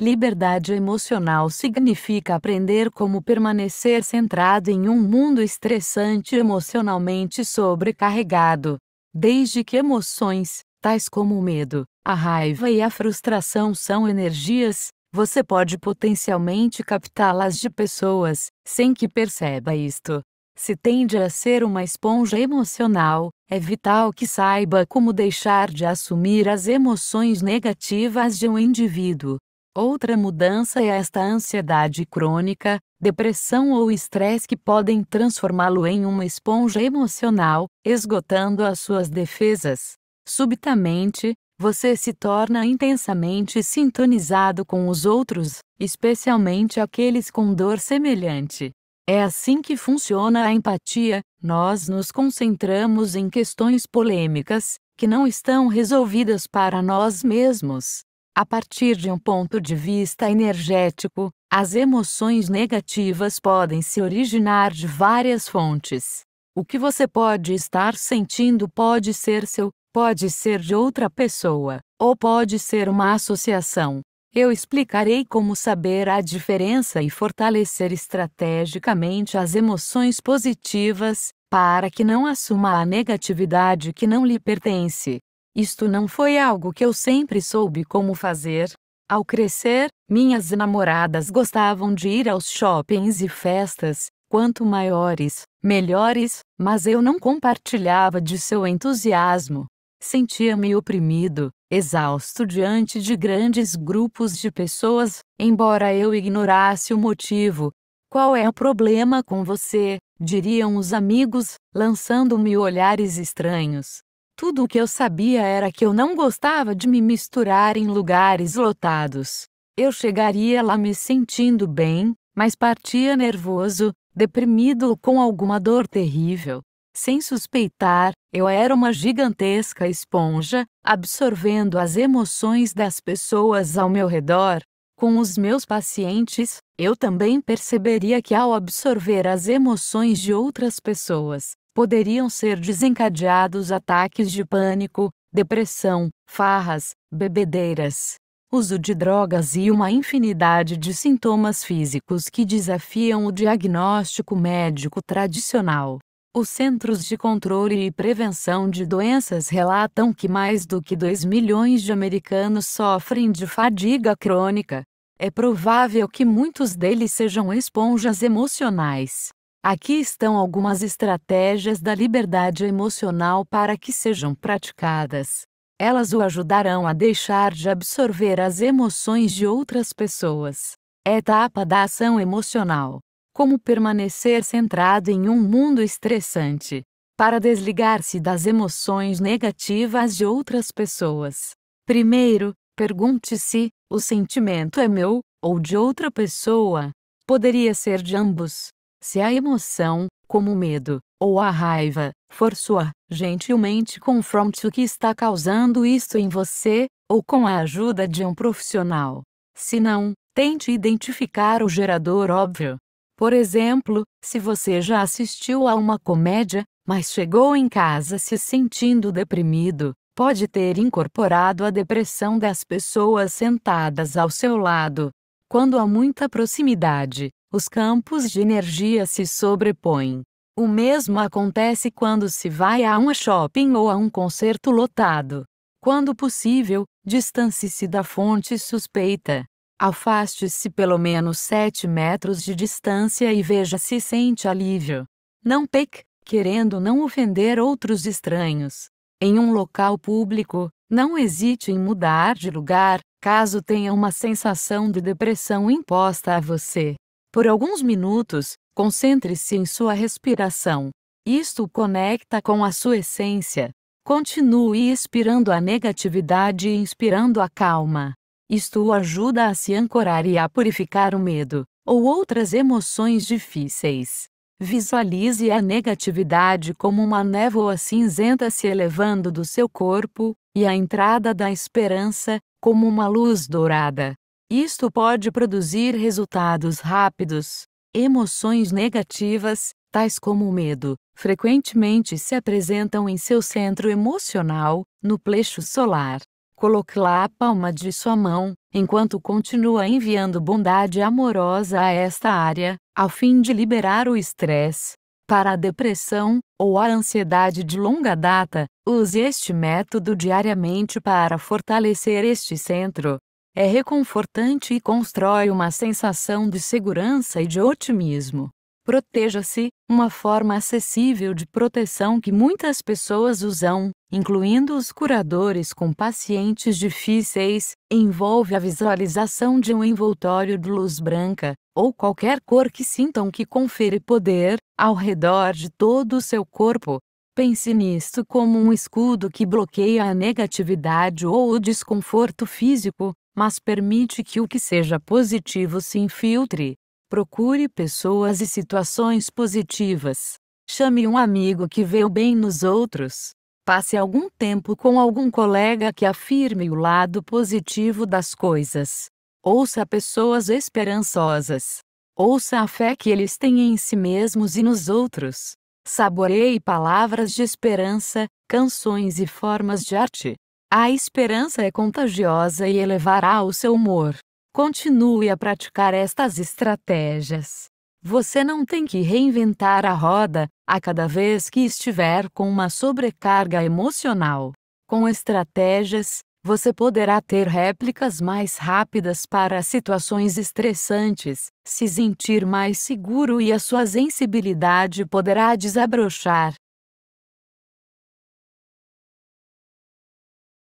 Liberdade emocional significa aprender como permanecer centrado em um mundo estressante e emocionalmente sobrecarregado. Desde que emoções, tais como o medo, a raiva e a frustração são energias, você pode potencialmente captá-las de pessoas, sem que perceba isto. Se tende a ser uma esponja emocional, é vital que saiba como deixar de assumir as emoções negativas de um indivíduo, Outra mudança é esta ansiedade crônica, depressão ou estresse que podem transformá-lo em uma esponja emocional, esgotando as suas defesas. Subitamente, você se torna intensamente sintonizado com os outros, especialmente aqueles com dor semelhante. É assim que funciona a empatia, nós nos concentramos em questões polêmicas, que não estão resolvidas para nós mesmos. A partir de um ponto de vista energético, as emoções negativas podem se originar de várias fontes. O que você pode estar sentindo pode ser seu, pode ser de outra pessoa, ou pode ser uma associação. Eu explicarei como saber a diferença e fortalecer estrategicamente as emoções positivas, para que não assuma a negatividade que não lhe pertence. Isto não foi algo que eu sempre soube como fazer. Ao crescer, minhas namoradas gostavam de ir aos shoppings e festas, quanto maiores, melhores, mas eu não compartilhava de seu entusiasmo. Sentia-me oprimido, exausto diante de grandes grupos de pessoas, embora eu ignorasse o motivo. Qual é o problema com você? diriam os amigos, lançando-me olhares estranhos. Tudo o que eu sabia era que eu não gostava de me misturar em lugares lotados. Eu chegaria lá me sentindo bem, mas partia nervoso, deprimido com alguma dor terrível. Sem suspeitar, eu era uma gigantesca esponja, absorvendo as emoções das pessoas ao meu redor. Com os meus pacientes, eu também perceberia que ao absorver as emoções de outras pessoas, poderiam ser desencadeados ataques de pânico, depressão, farras, bebedeiras, uso de drogas e uma infinidade de sintomas físicos que desafiam o diagnóstico médico tradicional. Os Centros de Controle e Prevenção de Doenças relatam que mais do que 2 milhões de americanos sofrem de fadiga crônica. É provável que muitos deles sejam esponjas emocionais. Aqui estão algumas estratégias da liberdade emocional para que sejam praticadas. Elas o ajudarão a deixar de absorver as emoções de outras pessoas. É etapa da ação emocional: Como permanecer centrado em um mundo estressante para desligar-se das emoções negativas de outras pessoas. Primeiro, pergunte-se: o sentimento é meu ou de outra pessoa? Poderia ser de ambos. Se a emoção, como o medo, ou a raiva, for sua, gentilmente confronte o que está causando isso em você, ou com a ajuda de um profissional. Se não, tente identificar o gerador óbvio. Por exemplo, se você já assistiu a uma comédia, mas chegou em casa se sentindo deprimido, pode ter incorporado a depressão das pessoas sentadas ao seu lado. Quando há muita proximidade, os campos de energia se sobrepõem. O mesmo acontece quando se vai a um shopping ou a um concerto lotado. Quando possível, distancie-se da fonte suspeita. Afaste-se pelo menos 7 metros de distância e veja se sente alívio. Não peque, querendo não ofender outros estranhos. Em um local público, não hesite em mudar de lugar, caso tenha uma sensação de depressão imposta a você. Por alguns minutos, concentre-se em sua respiração. Isto o conecta com a sua essência. Continue expirando a negatividade e inspirando a calma. Isto o ajuda a se ancorar e a purificar o medo ou outras emoções difíceis. Visualize a negatividade como uma névoa cinzenta se elevando do seu corpo e a entrada da esperança como uma luz dourada. Isto pode produzir resultados rápidos. Emoções negativas, tais como o medo, frequentemente se apresentam em seu centro emocional, no plexo solar. Coloque lá a palma de sua mão, enquanto continua enviando bondade amorosa a esta área, ao fim de liberar o estresse. Para a depressão ou a ansiedade de longa data, use este método diariamente para fortalecer este centro é reconfortante e constrói uma sensação de segurança e de otimismo. Proteja-se, uma forma acessível de proteção que muitas pessoas usam, incluindo os curadores com pacientes difíceis, envolve a visualização de um envoltório de luz branca, ou qualquer cor que sintam que confere poder, ao redor de todo o seu corpo. Pense nisto como um escudo que bloqueia a negatividade ou o desconforto físico, mas permite que o que seja positivo se infiltre. Procure pessoas e situações positivas. Chame um amigo que vê o bem nos outros. Passe algum tempo com algum colega que afirme o lado positivo das coisas. Ouça pessoas esperançosas. Ouça a fé que eles têm em si mesmos e nos outros. Saboreie palavras de esperança, canções e formas de arte. A esperança é contagiosa e elevará o seu humor. Continue a praticar estas estratégias. Você não tem que reinventar a roda a cada vez que estiver com uma sobrecarga emocional. Com estratégias, você poderá ter réplicas mais rápidas para situações estressantes, se sentir mais seguro e a sua sensibilidade poderá desabrochar.